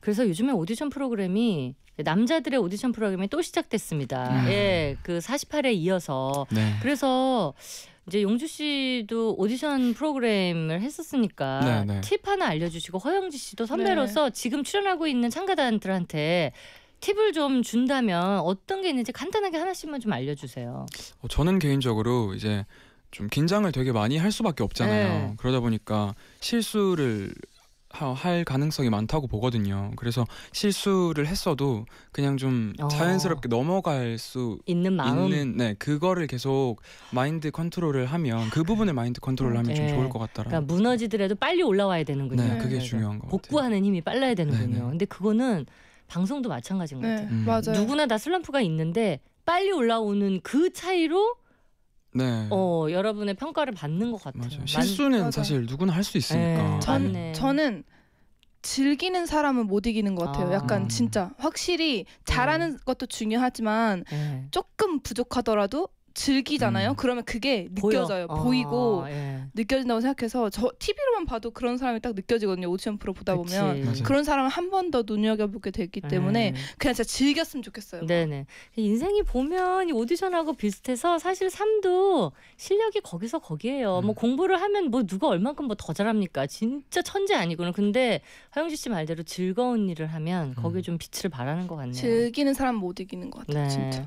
그래서 요즘에 오디션 프로그램이 남자들의 오디션 프로그램이 또 시작됐습니다. 음. 예, 그 48에 이어서 네. 그래서 이제 용주 씨도 오디션 프로그램을 했었으니까 네네. 네. 팁 하나 알려주시고 허영지 씨도 선배로서 네. 지금 출연하고 있는 참가자들한테 팁을 좀 준다면 어떤 게 있는지 간단하게 하나씩만 좀 알려주세요. 어, 저는 개인적으로 이제 좀 긴장을 되게 많이 할 수밖에 없잖아요. 네. 그러다 보니까 실수를 할 가능성이 많다고 보거든요. 그래서 실수를 했어도 그냥 좀 어. 자연스럽게 넘어갈 수 있는 마음, 있는, 네 그거를 계속 마인드 컨트롤을 하면 그 부분을 마인드 컨트롤을 하면 네. 좀 좋을 것 같더라고요. 그러니까 무너지더라도 빨리 올라와야 되는군요. 네, 그게 중요한 거 복구하는 힘이 빨라야 되는군요. 네네. 네. 근데 그거는 방송도 마찬가지인 것 네, 같아요. 네, 음. 맞아요. 누구나 다 슬럼프가 있는데 빨리 올라오는 그 차이로 네. 어 여러분의 평가를 받는 것 같아요. 맞아요. 실수는 맞아요. 사실 누구나 할 수 있으니까. 네, 전, 맞네. 저는 즐기는 사람은 못 이기는 것 같아요. 아. 약간 진짜 확실히 네. 잘하는 네. 것도 중요하지만 네. 조금 부족하더라도 즐기잖아요. 음. 그러면 그게 느껴져요. 아, 보이고 예. 느껴진다고 생각해서 저 TV로만 봐도 그런 사람이 딱 느껴지거든요. 오천 프로 보다 그치. 보면 맞아. 그런 사람을 한 번 더 눈여겨보게 됐기 예. 때문에 네. 그냥 진짜 즐겼으면 좋겠어요. 네네. 인생이 보면 이 오디션하고 비슷해서 사실 삶도 실력이 거기서 거기에요. 뭐 음. 뭐 공부를 하면 뭐 누가 얼만큼 뭐더 잘합니까? 진짜 천재 아니구나. 근데 허영지 씨 말대로 즐거운 일을 하면 거기에 음. 좀 빛을 발하는 것 같네요. 즐기는 사람 못 이기는 것 같아요. 네. 진짜.